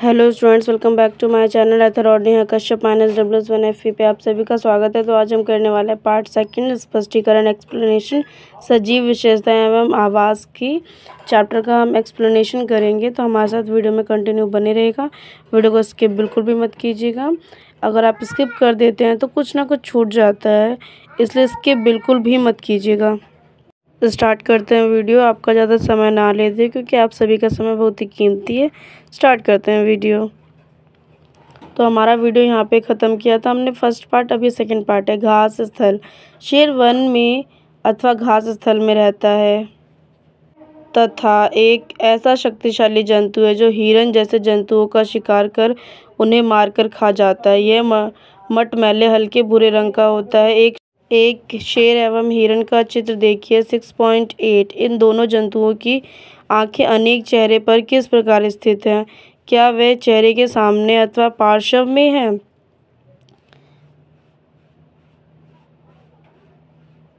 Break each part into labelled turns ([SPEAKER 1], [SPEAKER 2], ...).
[SPEAKER 1] hello students welcome back to my channel एथर है Kashyap minus W one F पे आप सभी का स्वागत है तो आज हम करने वाले हैं पार्ट सेकंड स्पष्टीकरण एक्सप्लेनेशन सजीव विशेषताएं एवं आवाज़ की चैप्टर का हम एक्सप्लेनेशन करेंगे तो हमारे साथ वीडियो में कंटिन्यू बने रहेगा वीडियो को स्किप बिल्कुल भी मत कीजिएगा अगर आप स्किप कर देते हैं तो कुछ ना कुछ छूट जाता है इसलिए स्किप बिल्कुल भी मत कीजिएगा स्टार्ट करते हैं वीडियो आपका ज़्यादा समय ना लेते क्योंकि आप सभी का समय बहुत ही कीमती है स्टार्ट करते हैं वीडियो तो हमारा वीडियो यहाँ पे ख़त्म किया था हमने फर्स्ट पार्ट अभी सेकंड पार्ट है घास स्थल शेर वन में अथवा घास स्थल में रहता है तथा एक ऐसा शक्तिशाली जंतु है जो हिरण जैसे जंतुओं का शिकार कर उन्हें मारकर खा जाता है यह मटमैले हल्के भूरे रंग का होता है एक एक शेर एवं हिरण का चित्र देखिए 6.8 इन दोनों जंतुओं की आंखें अनेक चेहरे पर किस प्रकार स्थित हैं क्या वे चेहरे के सामने अथवा पार्श्व में हैं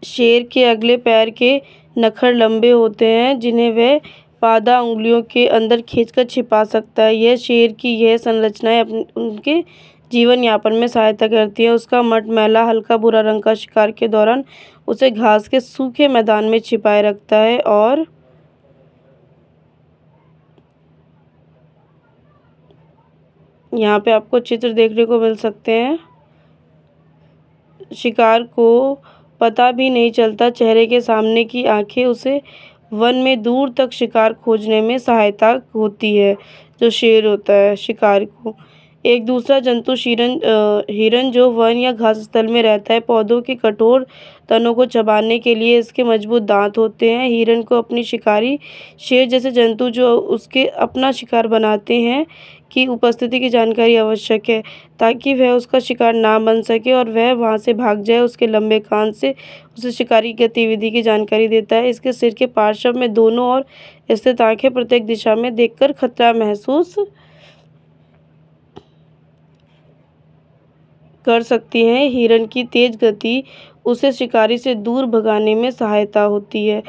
[SPEAKER 1] शेर के अगले पैर के नखर लंबे होते हैं जिन्हें वह पादा उंगलियों के अंदर खींचकर छिपा सकता है यह शेर की यह संरचनाएं अपने उनके जीवन यापन में सहायता करती है उसका मठ मैला हल्का भूरा रंग का शिकार के दौरान उसे घास के सूखे मैदान में छिपाए रखता है और यहाँ पे आपको चित्र देखने को मिल सकते हैं शिकार को पता भी नहीं चलता चेहरे के सामने की आंखें उसे वन में दूर तक शिकार खोजने में सहायता होती है जो शेर होता है शिकार को एक दूसरा जंतु शीरन हिरन जो वन या घास स्थल में रहता है पौधों के कठोर तनों को चबाने के लिए इसके मजबूत दांत होते हैं हिरन को अपनी शिकारी शेर जैसे जंतु जो उसके अपना शिकार बनाते हैं की उपस्थिति की जानकारी आवश्यक है ताकि वह उसका शिकार ना बन सके और वह वहाँ से भाग जाए उसके लंबे कान से उसे शिकारी गतिविधि की जानकारी देता है इसके सिर के पार्श्व में दोनों और स्थित आँखें प्रत्येक दिशा में देखकर खतरा महसूस कर सकती हैं हिरण की तेज गति उसे शिकारी से दूर भगाने में सहायता होती है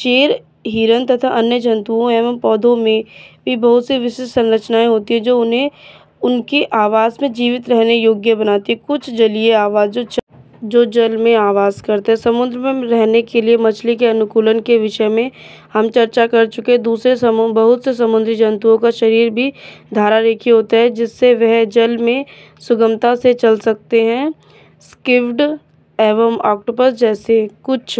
[SPEAKER 1] शेर हिरण तथा अन्य जंतुओं एवं पौधों में भी बहुत सी विशिष्ट संरचनाएं होती है जो उन्हें उनके आवास में जीवित रहने योग्य बनाती है कुछ जलीय आवाज़ जो जो जल में आवास करते हैं समुद्र में रहने के लिए मछली के अनुकूलन के विषय में हम चर्चा कर चुके दूसरे समूह बहुत से समुद्री जंतुओं का शरीर भी धारा रेखी होता है जिससे वह जल में सुगमता से चल सकते हैं स्किव्ड एवं ऑक्टोपस जैसे कुछ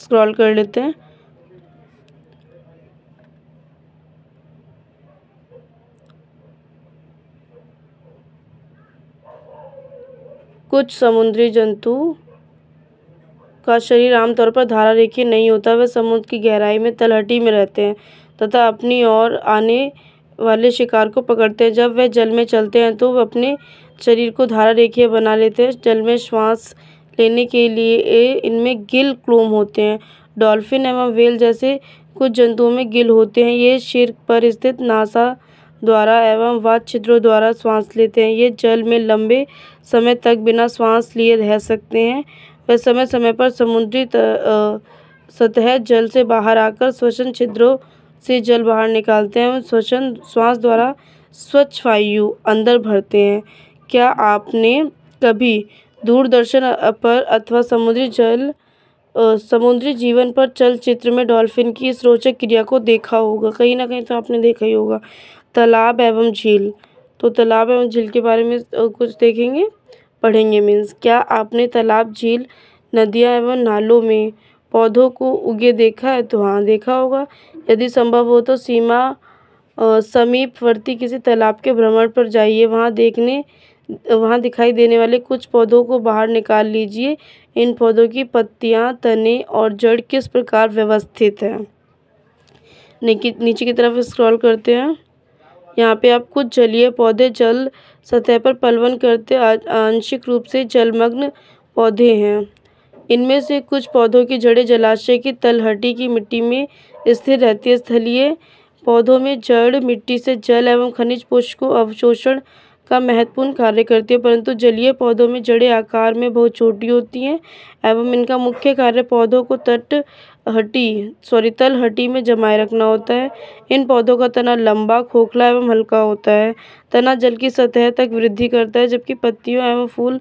[SPEAKER 1] स्क्रॉल कर लेते हैं कुछ समुद्री जंतु का शरीर आमतौर पर धारा रेखी नहीं होता वे समुद्र की गहराई में तलहटी में रहते हैं तथा अपनी ओर आने वाले शिकार को पकड़ते हैं जब वे जल में चलते हैं तो वे अपने शरीर को धारा रेखीय बना लेते हैं जल में श्वास लेने के लिए इनमें गिल क्लोम होते हैं डॉल्फिन एवं वेल जैसे कुछ जंतुओं में गिल होते हैं ये सिर पर स्थित नासा द्वारा एवं वाद छिद्रों द्वारा श्वास लेते हैं ये जल में लंबे समय तक बिना श्वास लिए रह सकते हैं वे समय समय पर समुद्री सतह जल से बाहर आकर श्वसन छिद्रों से जल बाहर निकालते हैं श्वसन श्वास द्वारा स्वच्छ वायु अंदर भरते हैं क्या आपने कभी दूरदर्शन पर अथवा समुद्री जल समुद्री जीवन पर चलचित्र में डॉल्फिन की इस रोचक क्रिया को देखा होगा कहीं ना कहीं तो आपने देखा ही होगा तालाब एवं झील तो तालाब एवं झील के बारे में कुछ देखेंगे पढ़ेंगे मीन्स क्या आपने तालाब झील नदियाँ एवं नालों में पौधों को उगे देखा है तो हाँ देखा होगा यदि संभव हो तो सीमा समीपवर्ती किसी तालाब के भ्रमण पर जाइए वहाँ देखने वहाँ दिखाई देने वाले कुछ पौधों को बाहर निकाल लीजिए इन पौधों की पत्तियाँ तने और जड़ किस प्रकार व्यवस्थित हैं नीचे की तरफ स्क्रॉल करते हैं यहाँ पे आप कुछ जलीय पौधे जल सतह पर पलवन करते आंशिक रूप से जलमग्न पौधे हैं इनमें से कुछ पौधों की जड़ें जलाशय की तलहटी की मिट्टी में स्थिर रहती है स्थलीय पौधों में जड़ मिट्टी से जल एवं खनिज पुष्प को अवशोषण का महत्वपूर्ण कार्य करती है परंतु जलीय पौधों में जड़ें आकार में बहुत छोटी होती हैं एवं इनका मुख्य कार्य पौधों को तट हड्डी सॉरी तल हड्डी में जमाए रखना होता है इन पौधों का तना लंबा खोखला एवं हल्का होता है तना जल की सतह तक वृद्धि करता है जबकि पत्तियों एवं फूल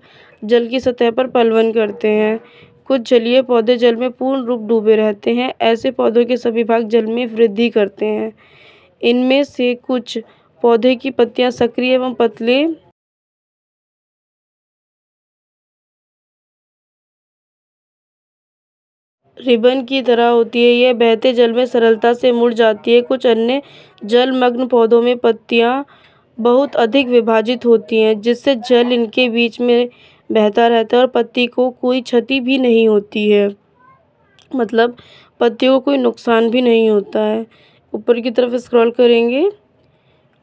[SPEAKER 1] जल की सतह पर पलवन करते हैं कुछ जलीय पौधे जल में पूर्ण रूप डूबे रहते हैं ऐसे पौधों के सभी भाग जल में वृद्धि करते हैं इनमें से कुछ पौधे की पत्तियां सक्रिय एवं पतले रिबन की तरह होती है यह बहते जल में सरलता से मुड़ जाती है कुछ अन्य जलमग्न पौधों में पत्तियाँ बहुत अधिक विभाजित होती हैं जिससे जल इनके बीच में बहता रहता है और पत्ती को कोई क्षति भी नहीं होती है मतलब पत्तियों को कोई नुकसान भी नहीं होता है ऊपर की तरफ स्क्रॉल करेंगे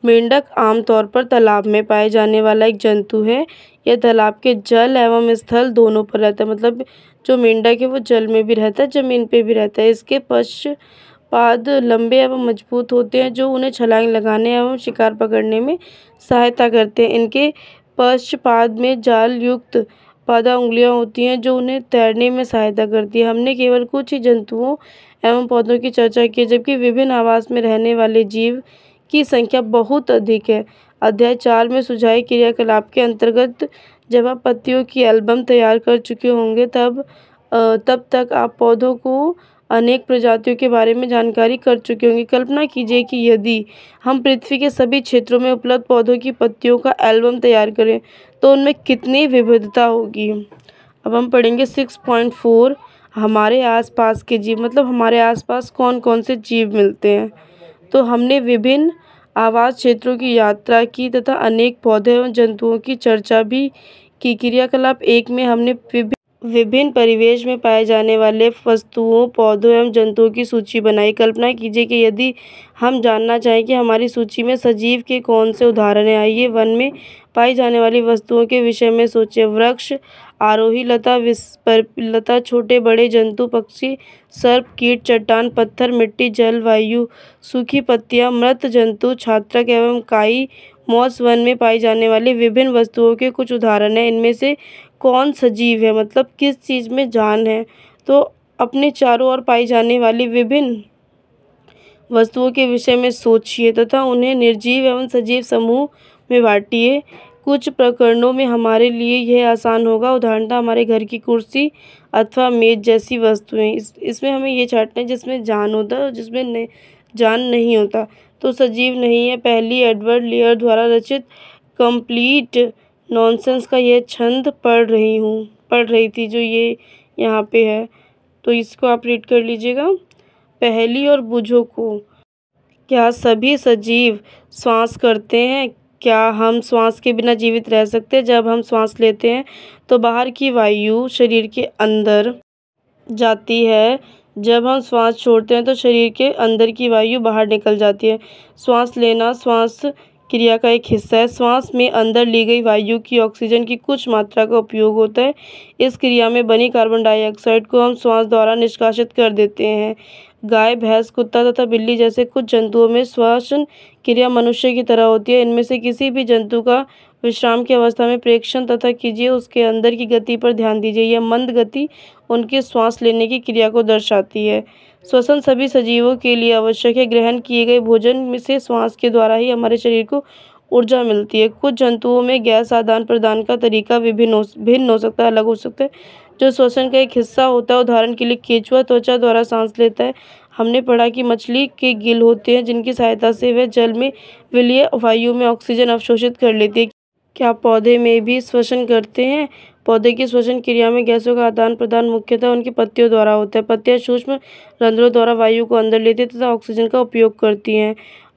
[SPEAKER 1] मेंढक आमतौर पर तालाब में पाए जाने वाला एक जंतु है यह तालाब के जल एवं स्थल दोनों पर रहता है मतलब जो मेंढक है वो जल में भी रहता है ज़मीन पे भी रहता है इसके पश्च पाद लंबे एवं मजबूत होते हैं जो उन्हें छलांग लगाने एवं शिकार पकड़ने में सहायता करते हैं इनके पश्च पाद में जाल युक्त पादा उंगलियां होती हैं जो उन्हें तैरने में सहायता करती है हमने केवल कुछ ही जंतुओं एवं पौधों की चर्चा की जबकि विभिन्न आवास में रहने वाले जीव की संख्या बहुत अधिक है अध्याय चार में सुझाई क्रियाकलाप के अंतर्गत जब आप पत्तियों की एल्बम तैयार कर चुके होंगे तब तब तक आप पौधों को अनेक प्रजातियों के बारे में जानकारी कर चुके होंगे कल्पना कीजिए कि यदि हम पृथ्वी के सभी क्षेत्रों में उपलब्ध पौधों की पत्तियों का एल्बम तैयार करें तो उनमें कितनी विविधता होगी अब हम पढ़ेंगे सिक्स पॉइंट फोर हमारे आसपास के जीव मतलब हमारे आसपास कौन कौन से जीव मिलते हैं तो हमने विभिन्न आवास क्षेत्रों की यात्रा की तथा अनेक पौधे एवं जंतुओं की चर्चा भी की क्रियाकलाप एक में हमने विभिन्न विभिन्न परिवेश में पाए जाने वाले वस्तुओं पौधों एवं जंतुओं की सूची बनाई कल्पना कीजिए कि यदि हम जानना चाहें कि हमारी सूची में सजीव के कौन से उदाहरण हैं आइए वन में पाई जाने वाली वस्तुओं के विषय में सोचें वृक्ष आरोही लता विषपर्णी लता छोटे बड़े जंतु पक्षी सर्प कीट चट्टान पत्थर मिट्टी जल वायु सूखी पत्तियां मृत जंतु छात्रक एवं काई मौस वन में पाई जाने वाली विभिन्न वस्तुओं के कुछ उदाहरण हैं इनमें से कौन सजीव है मतलब किस चीज़ में जान है तो अपने चारों ओर पाई जाने वाली विभिन्न वस्तुओं के विषय में सोचिए तथा उन्हें निर्जीव एवं सजीव समूह में बांटिए कुछ प्रकरणों में हमारे लिए यह आसान होगा उदाहरणतः हमारे घर की कुर्सी अथवा मेज़ जैसी वस्तुएँ इस इसमें हमें ये छाटना है जिसमें जान होता है और जिसमें नहीं जान नहीं होता तो सजीव नहीं है पहली एडवर्ड लेयर द्वारा रचित कंप्लीट नॉनसेंस का यह छंद पढ़ रही हूँ पढ़ रही थी जो ये यहाँ पे है तो इसको आप रीड कर लीजिएगा पहली और बुझो को क्या सभी सजीव सांस करते हैं क्या हम श्वास के बिना जीवित रह सकते हैं जब हम श्वास लेते हैं तो बाहर की वायु शरीर के अंदर जाती है जब हम श्वास छोड़ते हैं तो शरीर के अंदर की वायु बाहर निकल जाती है श्वास लेना श्वास क्रिया का एक हिस्सा है श्वास में अंदर ली गई वायु की ऑक्सीजन की कुछ मात्रा का उपयोग होता है इस क्रिया में बनी कार्बन डाइऑक्साइड को हम श्वास द्वारा निष्कासित कर देते हैं गाय भैंस कुत्ता तथा बिल्ली जैसे कुछ जंतुओं में श्वासन क्रिया मनुष्य की तरह होती है इनमें से किसी भी जंतु का विश्राम की अवस्था में प्रेक्षण तथा कीजिए उसके अंदर की गति पर ध्यान दीजिए यह मंद गति उनके श्वास लेने की क्रिया को दर्शाती है श्वसन सभी सजीवों के लिए आवश्यक है ग्रहण किए गए भोजन से श्वास के द्वारा ही हमारे शरीर को ऊर्जा मिलती है कुछ जंतुओं में गैस आदान प्रदान का तरीका विभिन्न हो भिन्न हो सकता है अलग हो सकता है जो श्वसन का एक हिस्सा होता है उदाहरण के लिए केचुआ त्वचा द्वारा सांस लेता है हमने पढ़ा कि मछली के गिल होते हैं जिनकी सहायता से वह जल में विलय वायु में ऑक्सीजन अवशोषित कर लेती है क्या पौधे में भी श्वसन करते हैं पौधे की श्वसन क्रिया में गैसों का आदान प्रदान मुख्यतः उनकी पत्तियों द्वारा होता है पत्तियां सूक्ष्म रंध्रों द्वारा वायु को अंदर लेती तथा ऑक्सीजन का उपयोग करती हैं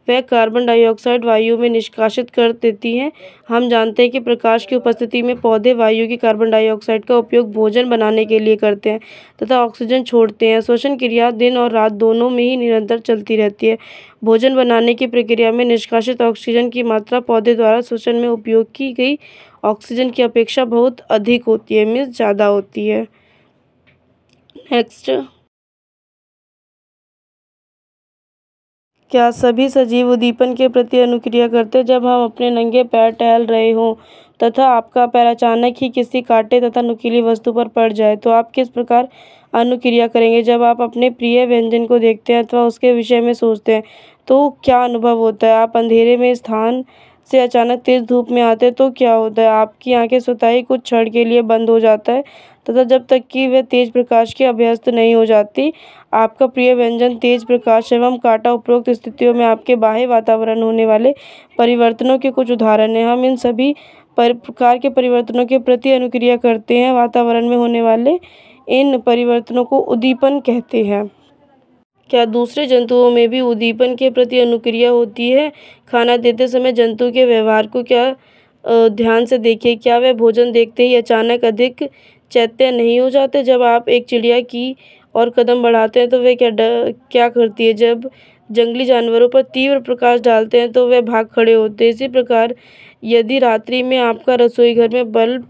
[SPEAKER 1] वह कार्बन डाइऑक्साइड वायु में निष्कासित कर देती हैं हम जानते हैं कि प्रकाश की उपस्थिति में पौधे वायु की कार्बन डाइऑक्साइड का उपयोग भोजन बनाने के लिए करते हैं तथा ऑक्सीजन छोड़ते हैं श्वसन क्रिया दिन और रात दोनों में ही निरंतर चलती रहती है भोजन बनाने की प्रक्रिया में निष्कासित ऑक्सीजन की मात्रा पौधे द्वारा श्वसन में उपयोग की गई ऑक्सीजन की अपेक्षा बहुत अधिक होती है मीन्स ज़्यादा होती है नेक्स्ट क्या सभी सजीव उद्दीपन के प्रति अनुक्रिया करते जब हम अपने नंगे पैर टहल रहे हों तथा आपका पैर अचानक ही किसी कांटे तथा नुकीली वस्तु पर पड़ जाए तो आप किस प्रकार अनुक्रिया करेंगे जब आप अपने प्रिय व्यंजन को देखते हैं अथवा उसके विषय में सोचते हैं तो क्या अनुभव होता है आप अंधेरे में स्थान से अचानक तेज़ धूप में आते तो क्या होता है आपकी आंखें स्वतः कुछ क्षण के लिए बंद हो जाता है तथा जब तक कि वह तेज प्रकाश के अभ्यस्त नहीं हो जाती आपका प्रिय व्यंजन तेज प्रकाश एवं काटा उपरोक्त स्थितियों में आपके बाह्य वातावरण होने वाले परिवर्तनों के कुछ उदाहरण हैं हम इन सभी पर प्रकार के परिवर्तनों के प्रति अनुक्रिया करते हैं वातावरण में होने वाले इन परिवर्तनों को उद्दीपन कहते हैं क्या दूसरे जंतुओं में भी उद्दीपन के प्रति अनुक्रिया होती है खाना देते समय जंतु के व्यवहार को क्या ध्यान से देखिए क्या वे भोजन देखते ही अचानक अधिक चैत्य नहीं हो जाते जब आप एक चिड़िया की और कदम बढ़ाते हैं तो वे क्या क्या करती है जब जंगली जानवरों पर तीव्र प्रकाश डालते हैं तो वे भाग खड़े होते हैं इसी प्रकार यदि रात्रि में आपका रसोई घर में बल्ब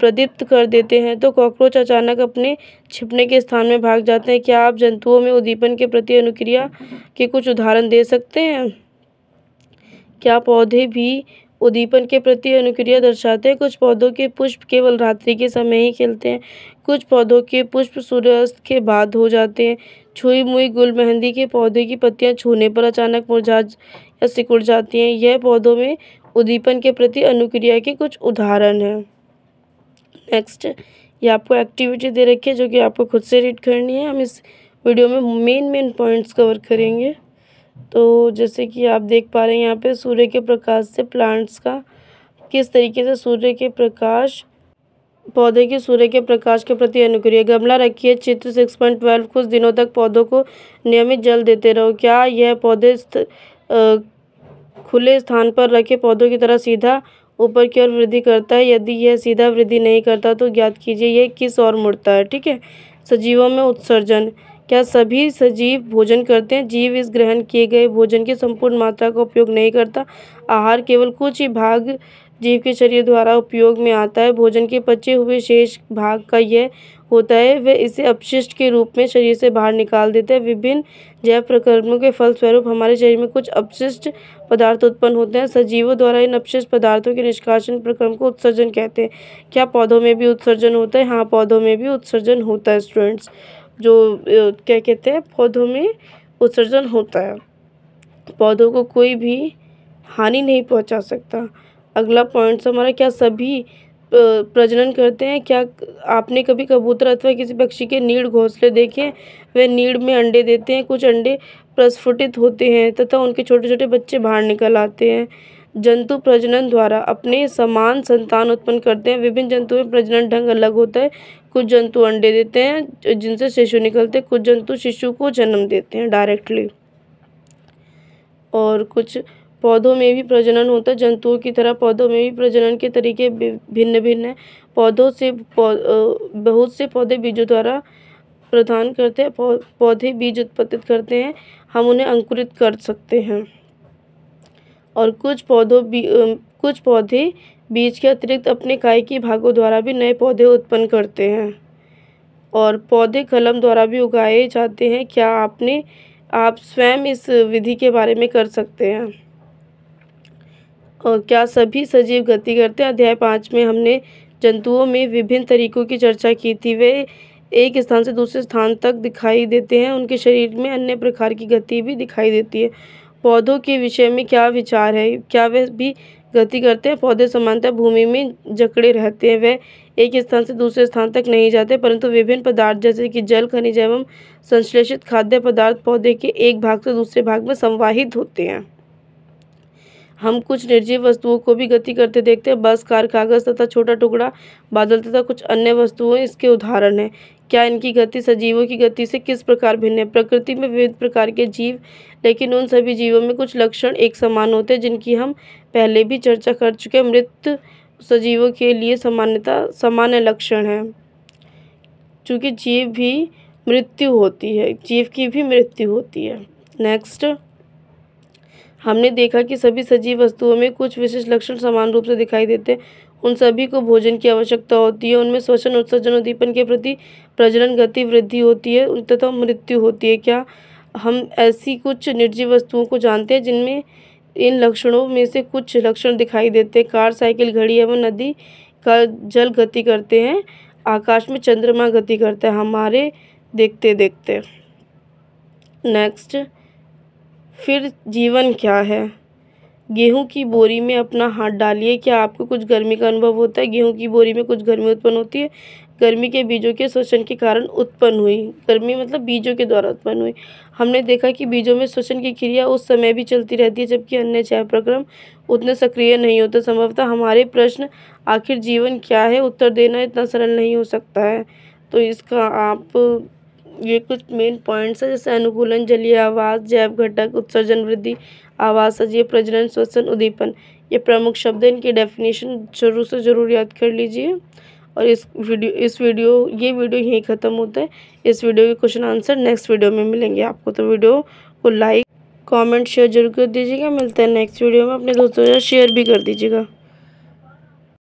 [SPEAKER 1] प्रदीप्त कर देते हैं तो कॉकरोच अचानक अपने छिपने के स्थान में भाग जाते हैं क्या आप जंतुओं में उद्दीपन के प्रति अनुक्रिया के कुछ उदाहरण दे सकते हैं क्या पौधे भी उद्दीपन के प्रति अनुक्रिया दर्शाते हैं कुछ पौधों के पुष्प केवल रात्रि के समय ही खिलते हैं कुछ पौधों के पुष्प सूर्यास्त के बाद हो जाते हैं छुई मुई गुल मेहंदी के पौधे की पत्तियां छूने पर अचानक मुरझा या सिकुड़ जाती हैं यह पौधों में उद्दीपन के प्रति अनुक्रिया के कुछ उदाहरण हैं नेक्स्ट ये आपको एक्टिविटी दे रखी है जो कि आपको खुद से रीड करनी है हम इस वीडियो में मेन मेन पॉइंट्स कवर करेंगे तो जैसे कि आप देख पा रहे हैं यहाँ पे सूर्य के प्रकाश से प्लांट्स का किस तरीके से सूर्य के प्रकाश पौधे के सूर्य के प्रकाश के प्रति अनुक्रिय गमला रखिए चित्र सिक्स पॉइंट ट्वेल्व कुछ दिनों तक पौधों को नियमित जल देते रहो क्या यह पौधे स्थ, आ, खुले स्थान पर रखे पौधों की तरह सीधा ऊपर की ओर वृद्धि करता है यदि यह सीधा वृद्धि नहीं करता तो ज्ञात कीजिए यह किस ओर मुड़ता है ठीक है सजीवों में उत्सर्जन क्या सभी सजीव भोजन करते हैं जीव इस ग्रहण किए गए भोजन की संपूर्ण मात्रा का उपयोग नहीं करता आहार केवल कुछ ही भाग जीव के शरीर द्वारा उपयोग में आता है भोजन के पचे हुए शेष भाग का यह होता है वे इसे अपशिष्ट के रूप में शरीर से बाहर निकाल देते हैं विभिन्न जैव प्रकर्मों के फलस्वरूप हमारे शरीर में कुछ अपशिष्ट पदार्थ उत्पन्न होते हैं सजीवों द्वारा इन अपशिष्ट पदार्थों के निष्कासन प्रक्रम को उत्सर्जन कहते हैं क्या पौधों में भी उत्सर्जन होता है हाँ पौधों में भी उत्सर्जन होता है स्टूडेंट्स जो क्या कहते हैं पौधों में उत्सर्जन होता है पौधों को कोई भी हानि नहीं पहुंचा सकता अगला पॉइंट हमारा क्या सभी प्रजनन करते हैं क्या आपने कभी कबूतर अथवा किसी पक्षी के नीड़ घोंसले देखे वे नीड़ में अंडे देते हैं कुछ अंडे प्रस्फुटित होते हैं तथा उनके छोटे छोटे बच्चे बाहर निकल आते हैं जंतु प्रजनन द्वारा अपने समान संतान उत्पन्न करते हैं विभिन्न जंतुओं में प्रजनन ढंग अलग होता है कुछ जंतु अंडे देते हैं जिनसे शिशु निकलते हैं कुछ जंतु शिशु को जन्म देते हैं डायरेक्टली और कुछ पौधों में भी प्रजनन होता है जंतुओं की तरह पौधों में भी प्रजनन के तरीके भिन्न भिन्न हैं पौधों से बहुत से पौधे बीजों द्वारा प्रदान करते हैं पौधे बीज उत्पादित करते हैं हम उन्हें अंकुरित कर सकते हैं और कुछ पौधों कुछ पौधे बीज के अतिरिक्त अपने काय के भागों द्वारा भी नए पौधे उत्पन्न करते हैं और पौधे कलम द्वारा भी उगाए जाते हैं क्या आपने आप स्वयं इस विधि के बारे में कर सकते हैं और क्या सभी सजीव गति करते हैं अध्याय पाँच में हमने जंतुओं में विभिन्न तरीकों की चर्चा की थी वे एक स्थान से दूसरे स्थान तक दिखाई देते हैं उनके शरीर में अन्य प्रकार की गति भी दिखाई देती है पौधों के विषय में क्या विचार है क्या वे भी गति करते हैं पौधे समानतः भूमि में जकड़े रहते हैं वे एक स्थान से दूसरे स्थान तक नहीं जाते परंतु विभिन्न पदार्थ जैसे कि जल खनिज एवं संश्लेषित खाद्य पदार्थ पौधे के एक भाग से दूसरे भाग में संवाहित होते हैं हम कुछ निर्जीव वस्तुओं को भी गति करते देखते हैं बस कार कागज तथा छोटा टुकड़ा बादल तथा कुछ अन्य वस्तुएं इसके उदाहरण हैं क्या इनकी गति सजीवों की गति से किस प्रकार भिन्न है प्रकृति में विविध प्रकार के जीव लेकिन उन सभी जीवों में कुछ लक्षण एक समान होते हैं जिनकी हम पहले भी चर्चा कर चुके हैं मृत सजीवों के लिए सामान्यता सामान्य लक्षण है क्योंकि जीव भी मृत्यु होती है जीव की भी मृत्यु होती है नेक्स्ट हमने देखा कि सभी सजीव वस्तुओं में कुछ विशेष लक्षण समान रूप से दिखाई देते हैं उन सभी को भोजन की आवश्यकता होती है उनमें श्वसन उत्सर्जन उद्दीपन के प्रति प्रजनन गति वृद्धि होती है तथा मृत्यु होती है क्या हम ऐसी कुछ निर्जीव वस्तुओं को जानते हैं जिनमें इन लक्षणों में से कुछ लक्षण दिखाई देते हैं कार साइकिल घड़ी एवं नदी का जल गति करते हैं आकाश में चंद्रमा गति करते हैं हमारे देखते देखते नेक्स्ट फिर जीवन क्या है गेहूं की बोरी में अपना हाथ डालिए क्या आपको कुछ गर्मी का अनुभव होता है गेहूं की बोरी में कुछ गर्मी उत्पन्न होती है गर्मी के बीजों के शोषण के कारण उत्पन्न हुई गर्मी मतलब बीजों के द्वारा उत्पन्न हुई हमने देखा कि बीजों में श्वसन की क्रिया उस समय भी चलती रहती है जबकि अन्य चय प्रक्रम उतने सक्रिय नहीं होते संभवतः हमारे प्रश्न आखिर जीवन क्या है उत्तर देना इतना सरल नहीं हो सकता है तो इसका आप ये कुछ मेन पॉइंट्स है जैसे अनुकूलन जलीय आवास जैव घटक उत्सर्जन वृद्धि आवास सजीय प्रजनन श्वसन उद्दीपन ये प्रमुख शब्द हैं इनकी डेफिनेशन जरूर से जरूर याद कर लीजिए और इस वीडियो इस वीडियो ये वीडियो यहीं ख़त्म होता है इस वीडियो के क्वेश्चन आंसर नेक्स्ट वीडियो में मिलेंगे आपको तो वीडियो को लाइक कमेंट शेयर जरूर कर दीजिएगा मिलता है नेक्स्ट वीडियो में अपने दोस्तों के साथ शेयर भी कर दीजिएगा